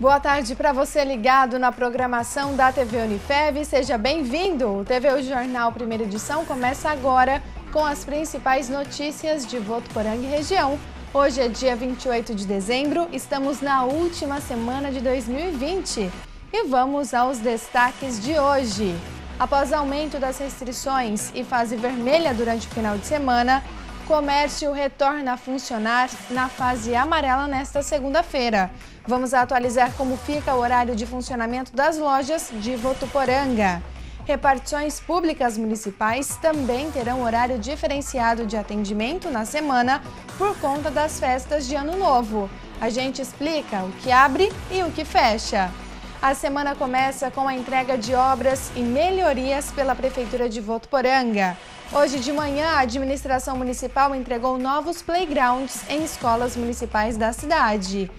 Boa tarde para você ligado na programação da TV Unifev. Seja bem-vindo. O TV o Jornal Primeira Edição começa agora com as principais notícias de Votuporanga e região. Hoje é dia 28 de dezembro, estamos na última semana de 2020 e vamos aos destaques de hoje. Após aumento das restrições e fase vermelha durante o final de semana, Comércio retorna a funcionar na fase amarela nesta segunda-feira. Vamos atualizar como fica o horário de funcionamento das lojas de Votuporanga. Repartições públicas municipais também terão horário diferenciado de atendimento na semana por conta das festas de Ano Novo. A gente explica o que abre e o que fecha. A semana começa com a entrega de obras e melhorias pela Prefeitura de Votuporanga. Hoje de manhã, a administração municipal entregou novos playgrounds em escolas municipais da cidade.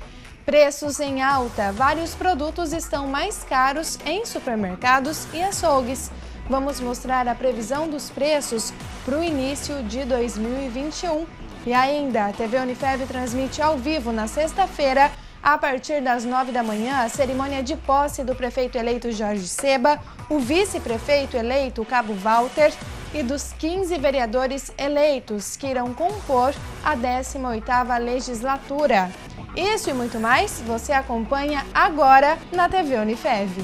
Preços em alta, vários produtos estão mais caros em supermercados e açougues. Vamos mostrar a previsão dos preços para o início de 2021. E ainda, a TV Unifeb transmite ao vivo na sexta-feira, a partir das nove da manhã, a cerimônia de posse do prefeito eleito Jorge Seba, o vice-prefeito eleito Cabo Walter e dos 15 vereadores eleitos que irão compor a 18ª legislatura. Isso e muito mais você acompanha agora na TV Unifev.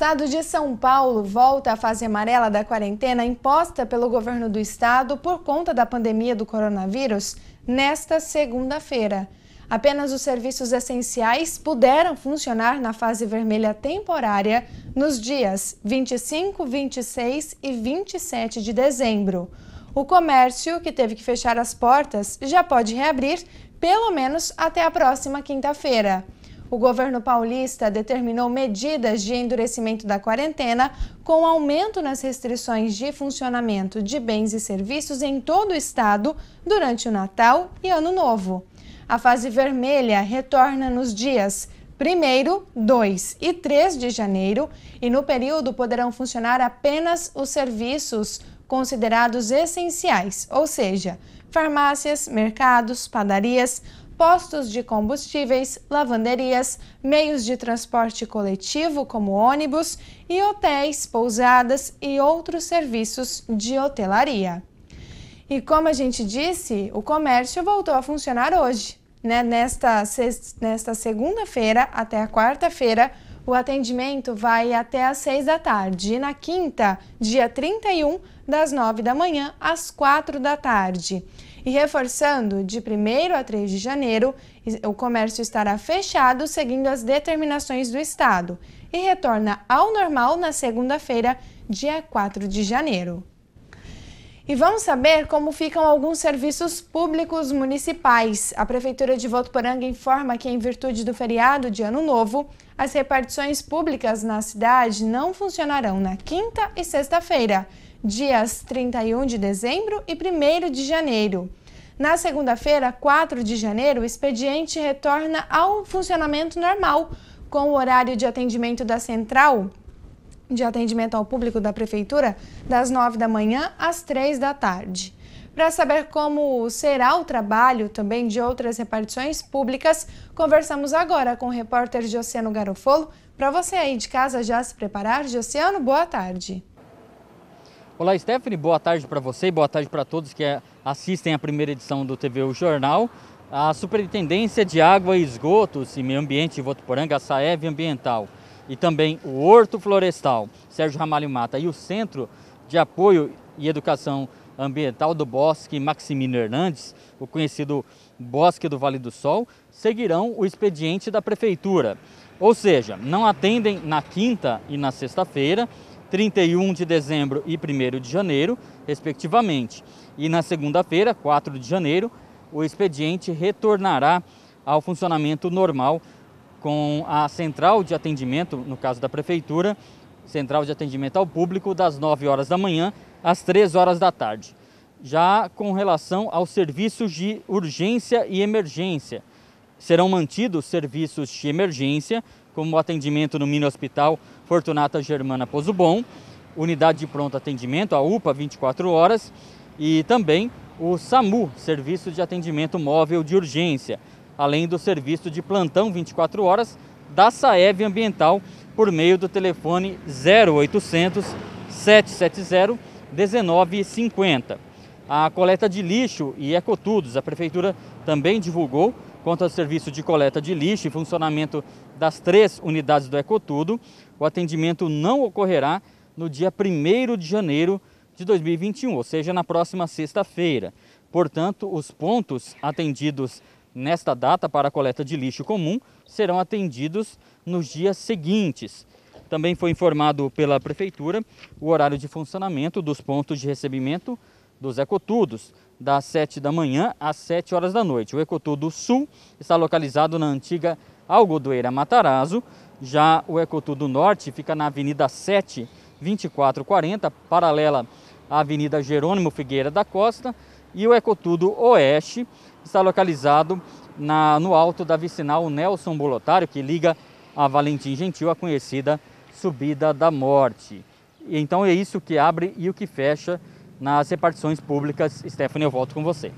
estado de São Paulo volta à fase amarela da quarentena imposta pelo governo do estado por conta da pandemia do coronavírus nesta segunda-feira. Apenas os serviços essenciais puderam funcionar na fase vermelha temporária nos dias 25, 26 e 27 de dezembro. O comércio, que teve que fechar as portas, já pode reabrir, pelo menos até a próxima quinta-feira o governo paulista determinou medidas de endurecimento da quarentena, com aumento nas restrições de funcionamento de bens e serviços em todo o estado durante o Natal e Ano Novo. A fase vermelha retorna nos dias 1, 2 e 3 de janeiro e no período poderão funcionar apenas os serviços considerados essenciais, ou seja, farmácias, mercados, padarias, postos de combustíveis, lavanderias, meios de transporte coletivo como ônibus e hotéis, pousadas e outros serviços de hotelaria. E como a gente disse, o comércio voltou a funcionar hoje. Né? Nesta, nesta segunda-feira até a quarta-feira, o atendimento vai até às 6 da tarde e na quinta, dia 31, das 9 da manhã às 4 da tarde. E reforçando, de 1 a 3 de janeiro, o comércio estará fechado seguindo as determinações do Estado e retorna ao normal na segunda-feira, dia 4 de janeiro. E vamos saber como ficam alguns serviços públicos municipais. A Prefeitura de Votuporanga informa que, em virtude do feriado de Ano Novo, as repartições públicas na cidade não funcionarão na quinta e sexta-feira dias 31 de dezembro e 1 de janeiro. Na segunda-feira, 4 de janeiro, o expediente retorna ao funcionamento normal, com o horário de atendimento da central de atendimento ao público da prefeitura das 9 da manhã às 3 da tarde. Para saber como será o trabalho também de outras repartições públicas, conversamos agora com o repórter Jociano Garofolo. Para você aí de casa já se preparar, Jociano, boa tarde. Olá, Stephanie, boa tarde para você e boa tarde para todos que é, assistem a primeira edição do TV O Jornal. A Superintendência de Água e Esgotos e Meio Ambiente de Votuporanga, a Saev Ambiental e também o Horto Florestal Sérgio Ramalho Mata e o Centro de Apoio e Educação Ambiental do Bosque Maximino Hernandes, o conhecido Bosque do Vale do Sol, seguirão o expediente da Prefeitura. Ou seja, não atendem na quinta e na sexta-feira 31 de dezembro e 1 de janeiro, respectivamente. E na segunda-feira, 4 de janeiro, o expediente retornará ao funcionamento normal com a central de atendimento, no caso da prefeitura, central de atendimento ao público, das 9 horas da manhã às 3 horas da tarde. Já com relação aos serviços de urgência e emergência, serão mantidos serviços de emergência como atendimento no Mini Hospital Fortunata Germana Pozo Bom, unidade de pronto atendimento, a UPA 24 horas, e também o SAMU, Serviço de Atendimento Móvel de Urgência, além do serviço de plantão 24 horas da Saev Ambiental por meio do telefone 0800 770 1950. A coleta de lixo e ecotudos, a prefeitura também divulgou quanto ao serviço de coleta de lixo e funcionamento das três unidades do Ecotudo, o atendimento não ocorrerá no dia 1 de janeiro de 2021, ou seja, na próxima sexta-feira. Portanto, os pontos atendidos nesta data para a coleta de lixo comum serão atendidos nos dias seguintes. Também foi informado pela Prefeitura o horário de funcionamento dos pontos de recebimento dos ecotudos, das 7 da manhã às 7 horas da noite. O Ecotudo Sul está localizado na antiga Algodoeira Matarazzo. Já o Ecotur do Norte fica na Avenida 7, 2440, paralela à Avenida Jerônimo Figueira da Costa. E o Ecotudo Oeste está localizado na, no alto da vicinal Nelson Bolotário, que liga a Valentim Gentil, a conhecida Subida da Morte. E então é isso que abre e o que fecha nas repartições públicas. Stephanie, eu volto com você.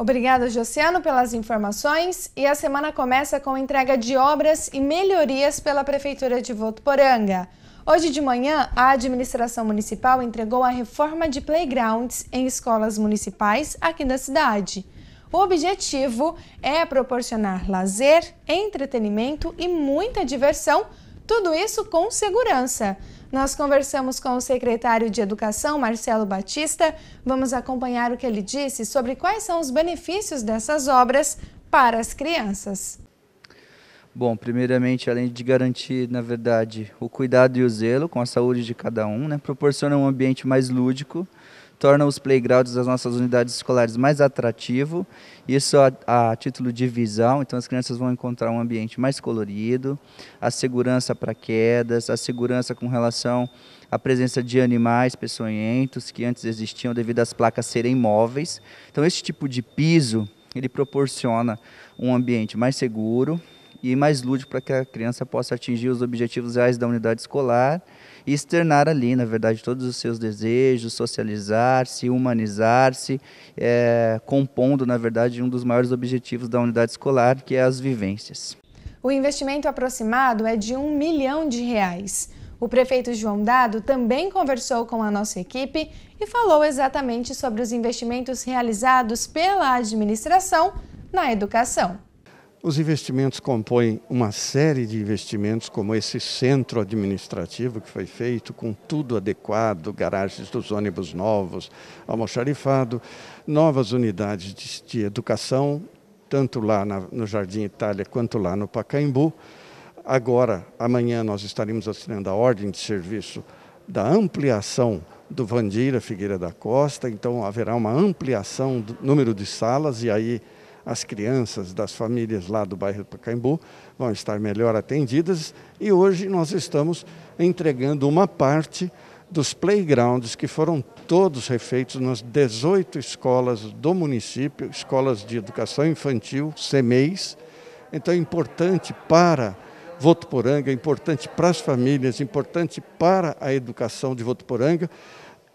Obrigada, Josiano, pelas informações. E a semana começa com entrega de obras e melhorias pela Prefeitura de Votuporanga. Hoje de manhã, a administração municipal entregou a reforma de playgrounds em escolas municipais aqui da cidade. O objetivo é proporcionar lazer, entretenimento e muita diversão, tudo isso com segurança. Nós conversamos com o secretário de Educação, Marcelo Batista. Vamos acompanhar o que ele disse sobre quais são os benefícios dessas obras para as crianças. Bom, primeiramente, além de garantir, na verdade, o cuidado e o zelo com a saúde de cada um, né, proporciona um ambiente mais lúdico, torna os playgrounds das nossas unidades escolares mais atrativo, isso a, a, título de visão, então as crianças vão encontrar um ambiente mais colorido, a segurança para quedas, a segurança com relação à presença de animais peçonhentos que antes existiam devido às placas serem móveis. Então esse tipo de piso, ele proporciona um ambiente mais seguro, e mais lúdico para que a criança possa atingir os objetivos reais da unidade escolar e externar ali, na verdade, todos os seus desejos, socializar-se, humanizar-se, é, compondo, na verdade, um dos maiores objetivos da unidade escolar, que é as vivências. O investimento aproximado é de um milhão de reais. O prefeito João Dado também conversou com a nossa equipe e falou exatamente sobre os investimentos realizados pela administração na educação. Os investimentos compõem uma série de investimentos, como esse centro administrativo que foi feito, com tudo adequado, garagens dos ônibus novos, almoxarifado, novas unidades de, de educação, tanto lá na, no Jardim Itália quanto lá no Pacaembu. Agora, amanhã, nós estaremos assinando a ordem de serviço da ampliação do Vandira Figueira da Costa, então haverá uma ampliação do número de salas e aí as crianças das famílias lá do bairro do Pacaembu vão estar melhor atendidas e hoje nós estamos entregando uma parte dos playgrounds que foram todos refeitos nas 18 escolas do município, escolas de educação infantil, CMEIs. Então é importante para Votuporanga, é importante para as famílias, é importante para a educação de Votuporanga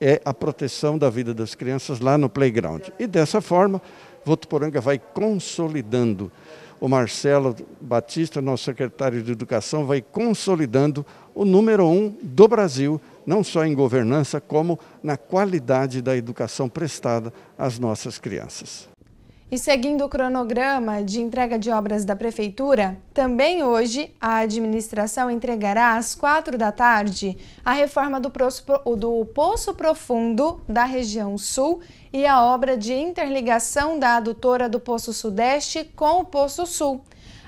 é a proteção da vida das crianças lá no playground. E dessa forma, Votuporanga vai consolidando. O Marcelo Batista, nosso secretário de Educação, vai consolidando o número um do Brasil, não só em governança, como na qualidade da educação prestada às nossas crianças. E seguindo o cronograma de entrega de obras da Prefeitura, também hoje a administração entregará às quatro da tarde a reforma do Poço, do Poço Profundo da região Sul e a obra de interligação da adutora do Poço Sudeste com o Poço Sul.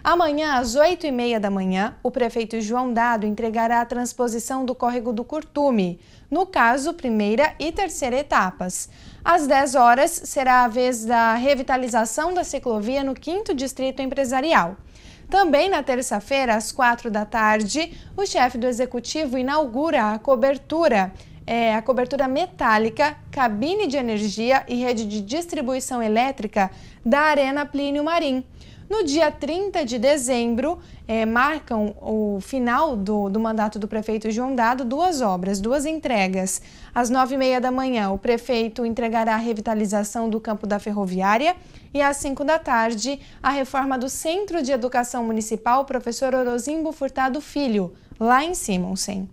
Amanhã, às 8 e meia da manhã, o prefeito João Dado entregará a transposição do córrego do Curtume, no caso, primeira e terceira etapas. Às 10 horas será a vez da revitalização da ciclovia no 5 Distrito Empresarial. Também na terça-feira, às 4 da tarde, o chefe do executivo inaugura a cobertura é a cobertura metálica, cabine de energia e rede de distribuição elétrica da Arena Plínio Marim. No dia 30 de dezembro, é, marcam o final do, do, mandato do prefeito João Dado duas obras, duas entregas. Às nove e meia da manhã, o prefeito entregará a revitalização do campo da ferroviária e às cinco da tarde, a reforma do Centro de Educação Municipal Professor Orozimbo Furtado Filho, lá em Simonsen.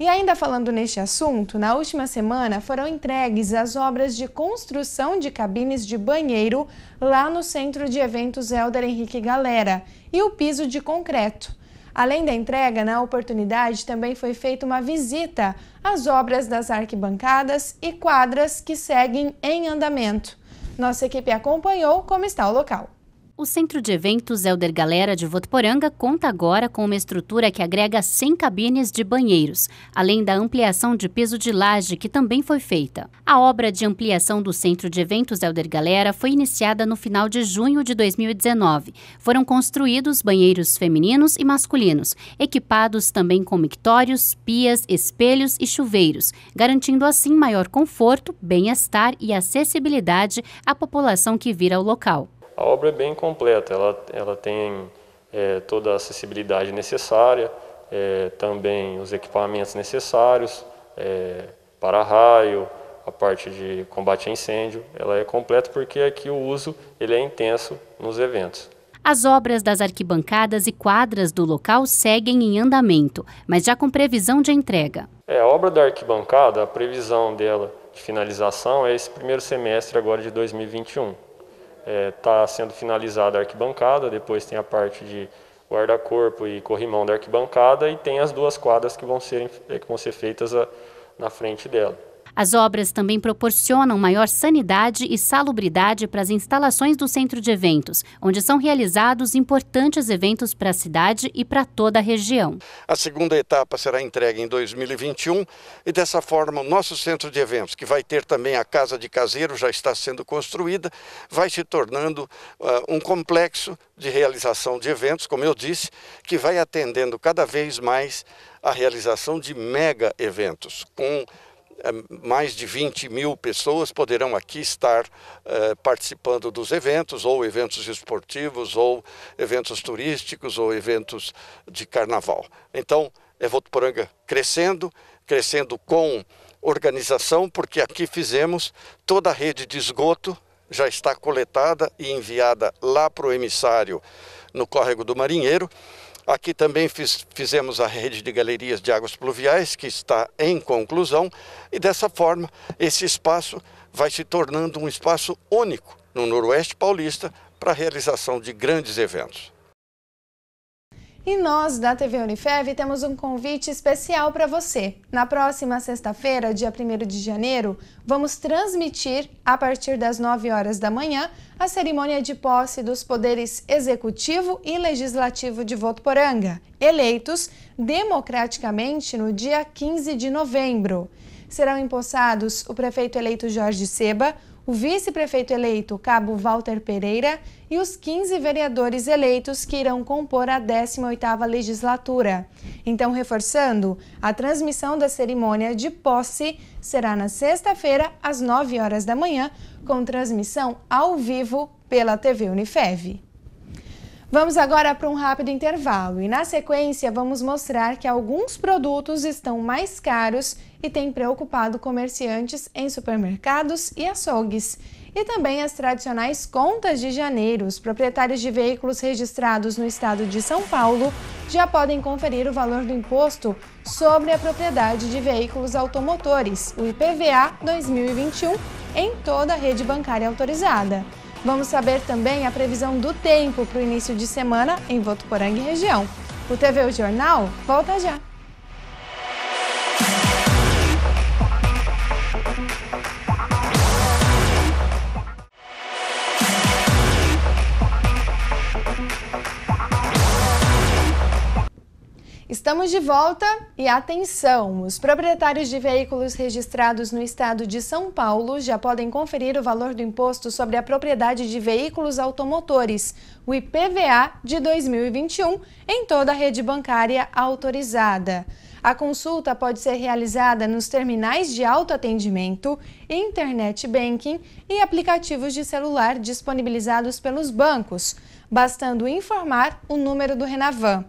E ainda falando neste assunto, na última semana foram entregues as obras de construção de cabines de banheiro lá no Centro de Eventos Helder Henrique Galera e o piso de concreto. Além da entrega, na oportunidade também foi feita uma visita às obras das arquibancadas e quadras que seguem em andamento. Nossa equipe acompanhou como está o local. O Centro de Eventos Elder Galera de Votuporanga conta agora com uma estrutura que agrega 100 cabines de banheiros, além da ampliação de piso de laje que também foi feita. A obra de ampliação do Centro de Eventos Elder Galera foi iniciada no final de junho de 2019. Foram construídos banheiros femininos e masculinos, equipados também com mictórios, pias, espelhos e chuveiros, garantindo assim maior conforto, bem-estar e acessibilidade à população que vira ao local a obra é bem completa, ela, ela tem é, toda a acessibilidade necessária, é, também os equipamentos necessários, é, para-raio, a parte de combate a incêndio, ela é completa porque aqui o uso ele é intenso nos eventos. As obras das arquibancadas e quadras do local seguem em andamento, mas já com previsão de entrega. É, a obra da arquibancada, a previsão dela de finalização é esse primeiro semestre agora de 2021 está é, tá sendo finalizada a arquibancada, depois tem a parte de guarda-corpo e corrimão da arquibancada e tem as duas quadras que vão ser, é, que vão ser feitas a, ah, na frente dela. As obras também proporcionam maior sanidade e salubridade para as instalações do centro de eventos, onde são realizados importantes eventos para a cidade e para toda a região. A segunda etapa será entregue em 2021 e dessa forma o nosso centro de eventos, que vai ter também a casa de caseiro, já está sendo construída, vai se tornando uh, um complexo de realização de eventos, como eu disse, que vai atendendo cada vez mais a realização de mega eventos com é, mais de 20 mil pessoas poderão aqui estar eh, participando dos eventos, ou eventos esportivos, ou eventos turísticos, ou eventos de carnaval. Então, é Votuporanga crescendo, crescendo com organização, porque aqui fizemos toda a rede de esgoto já está coletada e enviada lá para o emissário no Córrego do Marinheiro Aqui também fiz, fizemos a rede de galerias de águas pluviais, que está em conclusão, e dessa forma esse espaço vai se tornando um espaço único no Noroeste Paulista para a realização de grandes eventos. E nós da TV Unifev temos um convite especial para você. Na próxima sexta-feira, dia 1 de janeiro, vamos transmitir, a partir das 9 horas da manhã, a cerimônia de posse dos poderes executivo e legislativo de Votuporanga, eleitos democraticamente no dia 15 de novembro. Serão empossados o prefeito eleito Jorge Seba, o vice-prefeito eleito Cabo Walter Pereira e os 15 vereadores eleitos que irão compor a 18ª legislatura. Então, reforçando, a transmissão da cerimônia de posse será na sexta-feira às 9 horas da manhã, com transmissão ao vivo pela TV Unifev. Vamos agora para um rápido intervalo e, na sequência, vamos mostrar que alguns produtos estão mais caros e têm preocupado comerciantes em supermercados e açougues. E também as tradicionais contas de janeiro. Os proprietários de veículos registrados no estado de São Paulo já podem conferir o valor do imposto sobre a propriedade de veículos automotores, o IPVA 2021, em toda a rede bancária autorizada. Vamos saber também a previsão do tempo para o início de semana em Votuporanga e região. O TV o Jornal volta já. Estamos de volta e atenção, os proprietários de veículos registrados no estado de São Paulo já podem conferir o valor do imposto sobre a propriedade de veículos automotores, o IPVA de 2021, em toda a rede bancária autorizada. A consulta pode ser realizada nos terminais de autoatendimento, internet banking e aplicativos de celular disponibilizados pelos bancos, bastando informar o número do Renavan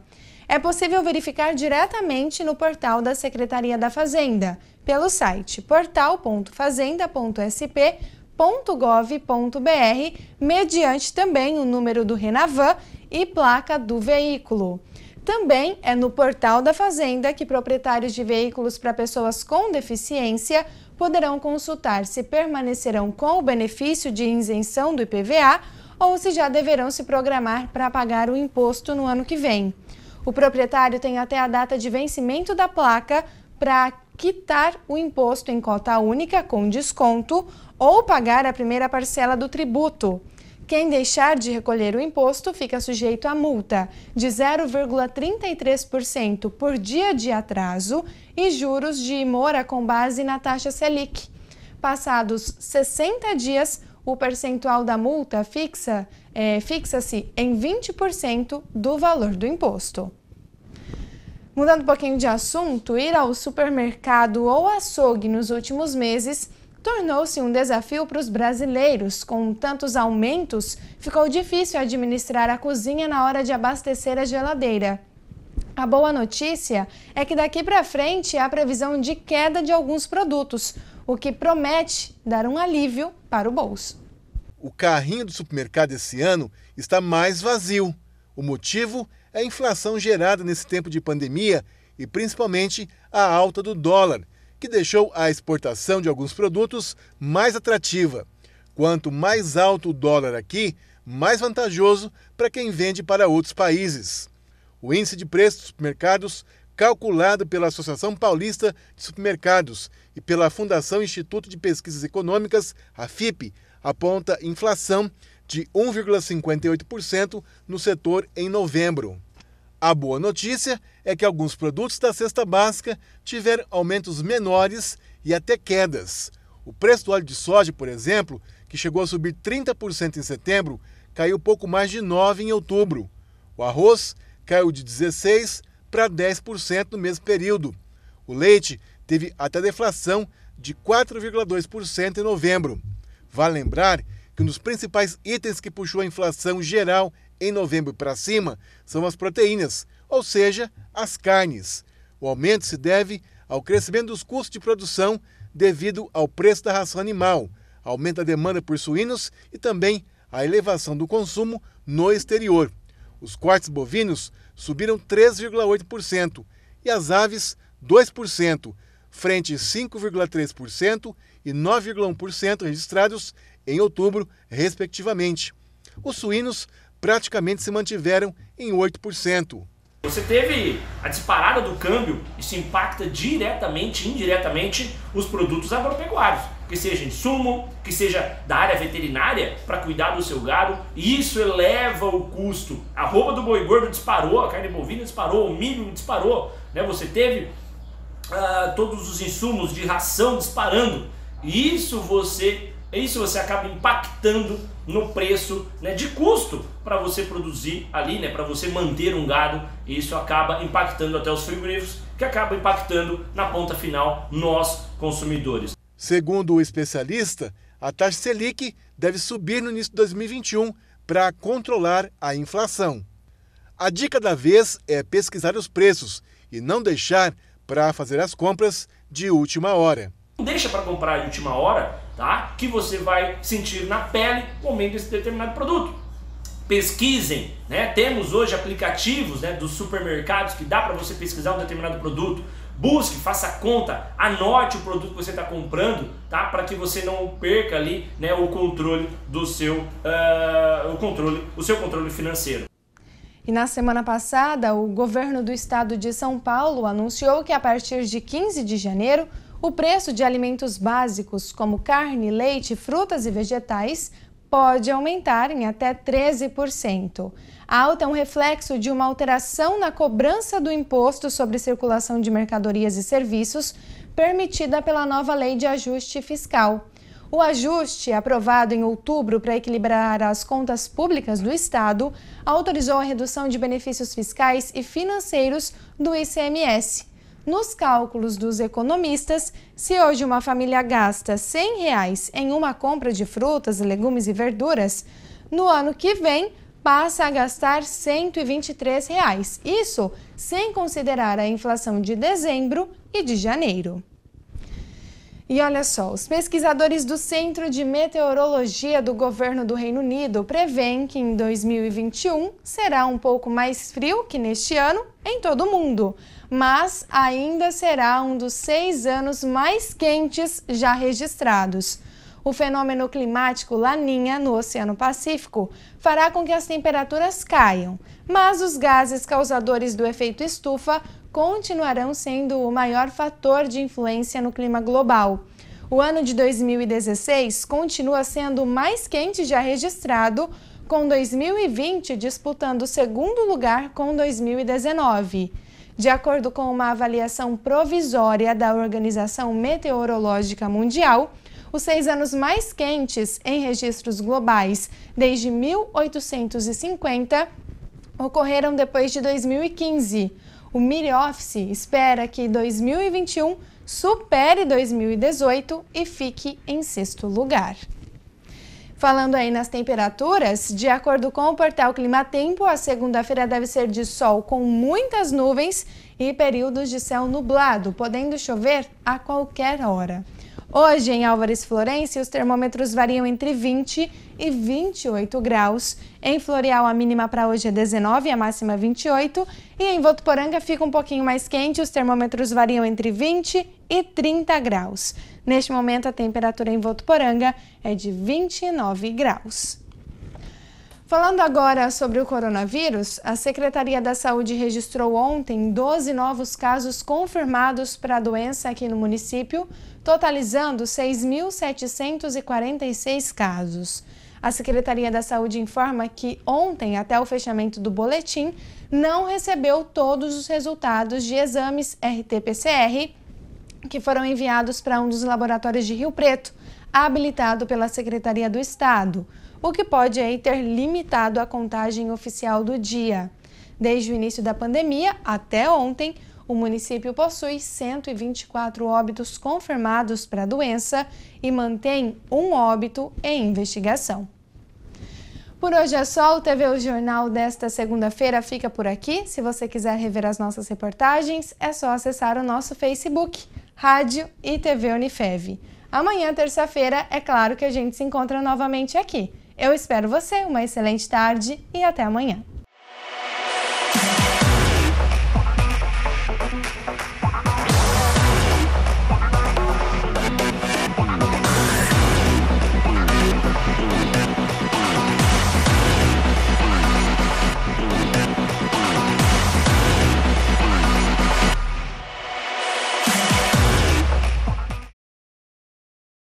é possível verificar diretamente no portal da Secretaria da Fazenda, pelo site portal.fazenda.sp.gov.br, mediante também o número do Renavan e placa do veículo. Também é no portal da Fazenda que proprietários de veículos para pessoas com deficiência poderão consultar se permanecerão com o benefício de isenção do IPVA ou se já deverão se programar para pagar o imposto no ano que vem. O proprietário tem até a data de vencimento da placa para quitar o imposto em cota única com desconto ou pagar a primeira parcela do tributo. Quem deixar de recolher o imposto fica sujeito a multa de 0,33% por dia de atraso e juros de mora com base na taxa Selic. Passados 60 dias, o percentual da multa fixa é, fixa-se em 20% do valor do imposto. Mudando um pouquinho de assunto, ir ao supermercado ou açougue nos últimos meses tornou-se um desafio para os brasileiros. Com tantos aumentos, ficou difícil administrar a cozinha na hora de abastecer a geladeira. A boa notícia é que daqui para frente há previsão de queda de alguns produtos, o que promete dar um alívio para o bolso. O carrinho do supermercado esse ano está mais vazio. O motivo a inflação gerada nesse tempo de pandemia e principalmente a alta do dólar, que deixou a exportação de alguns produtos mais atrativa. Quanto mais alto o dólar aqui, mais vantajoso para quem vende para outros países. O índice de preços dos supermercados, calculado pela Associação Paulista de Supermercados e pela Fundação Instituto de Pesquisas Econômicas, a FIP, aponta inflação de 1,58% no setor em novembro. A boa notícia é que alguns produtos da cesta básica tiveram aumentos menores e até quedas. O preço do óleo de soja, por exemplo, que chegou a subir 30% em setembro, caiu pouco mais de 9% em outubro. O arroz caiu de 16% para 10% no mesmo período. O leite teve até deflação de 4,2% em novembro. Vale lembrar que um dos principais itens que puxou a inflação geral em novembro para cima são as proteínas, ou seja, as carnes. O aumento se deve ao crescimento dos custos de produção devido ao preço da ração animal, aumento da demanda por suínos e também a elevação do consumo no exterior. Os cortes bovinos subiram 3,8% e as aves 2%, frente 5,3% e 9,1% registrados em outubro, respectivamente. Os suínos praticamente se mantiveram em 8%. Você teve a disparada do câmbio, isso impacta diretamente, indiretamente, os produtos agropecuários, que seja insumo, que seja da área veterinária para cuidar do seu gado, e isso eleva o custo. A roupa do boi gordo disparou, a carne bovina disparou, o milho disparou, né? Você teve ah, todos os insumos de ração disparando. Isso você isso você acaba impactando no preço né, de custo para você produzir ali, né, para você manter um gado. E isso acaba impactando até os frigoríficos, que acaba impactando na ponta final nós consumidores. Segundo o especialista, a taxa Selic deve subir no início de 2021 para controlar a inflação. A dica da vez é pesquisar os preços e não deixar para fazer as compras de última hora. Não deixa para comprar de última hora, tá? Que você vai sentir na pele o esse desse determinado produto. Pesquisem, né? Temos hoje aplicativos né, dos supermercados que dá para você pesquisar um determinado produto. Busque, faça conta, anote o produto que você está comprando, tá? Para que você não perca ali né, o controle do seu, uh, o controle, o seu controle financeiro. E na semana passada, o governo do estado de São Paulo anunciou que a partir de 15 de janeiro o preço de alimentos básicos como carne, leite, frutas e vegetais pode aumentar em até 13%. A alta é um reflexo de uma alteração na cobrança do imposto sobre circulação de mercadorias e serviços, permitida pela nova Lei de Ajuste Fiscal. O ajuste, aprovado em outubro para equilibrar as contas públicas do Estado, autorizou a redução de benefícios fiscais e financeiros do ICMS. Nos cálculos dos economistas, se hoje uma família gasta R$ 100 em uma compra de frutas, legumes e verduras, no ano que vem passa a gastar R$ 123, reais, isso sem considerar a inflação de dezembro e de janeiro. E olha só, os pesquisadores do Centro de Meteorologia do governo do Reino Unido prevêem que em 2021 será um pouco mais frio que neste ano em todo o mundo, mas ainda será um dos seis anos mais quentes já registrados. O fenômeno climático Laninha no Oceano Pacífico fará com que as temperaturas caiam, mas os gases causadores do efeito estufa continuarão sendo o maior fator de influência no clima global. O ano de 2016 continua sendo o mais quente já registrado, com 2020 disputando o segundo lugar com 2019. De acordo com uma avaliação provisória da Organização Meteorológica Mundial, os seis anos mais quentes em registros globais desde 1850 ocorreram depois de 2015 o Miri Office espera que 2021 supere 2018 e fique em sexto lugar. Falando aí nas temperaturas, de acordo com o portal Climatempo, a segunda-feira deve ser de sol com muitas nuvens e períodos de céu nublado, podendo chover a qualquer hora. Hoje, em Álvares Florência, os termômetros variam entre 20 e 28 graus. Em Floreal, a mínima para hoje é 19 e a máxima 28. E em Votuporanga fica um pouquinho mais quente, os termômetros variam entre 20 e 30 graus. Neste momento, a temperatura em Votuporanga é de 29 graus. Falando agora sobre o coronavírus, a Secretaria da Saúde registrou ontem 12 novos casos confirmados para a doença aqui no município, totalizando 6.746 casos. A Secretaria da Saúde informa que ontem, até o fechamento do boletim, não recebeu todos os resultados de exames RT-PCR que foram enviados para um dos laboratórios de Rio Preto, habilitado pela Secretaria do Estado o que pode aí ter limitado a contagem oficial do dia. Desde o início da pandemia até ontem, o município possui 124 óbitos confirmados para a doença e mantém um óbito em investigação. Por hoje é só, o TV O Jornal desta segunda-feira fica por aqui. Se você quiser rever as nossas reportagens, é só acessar o nosso Facebook, Rádio e TV Unifev. Amanhã, terça-feira, é claro que a gente se encontra novamente aqui. Eu espero você, uma excelente tarde e até amanhã.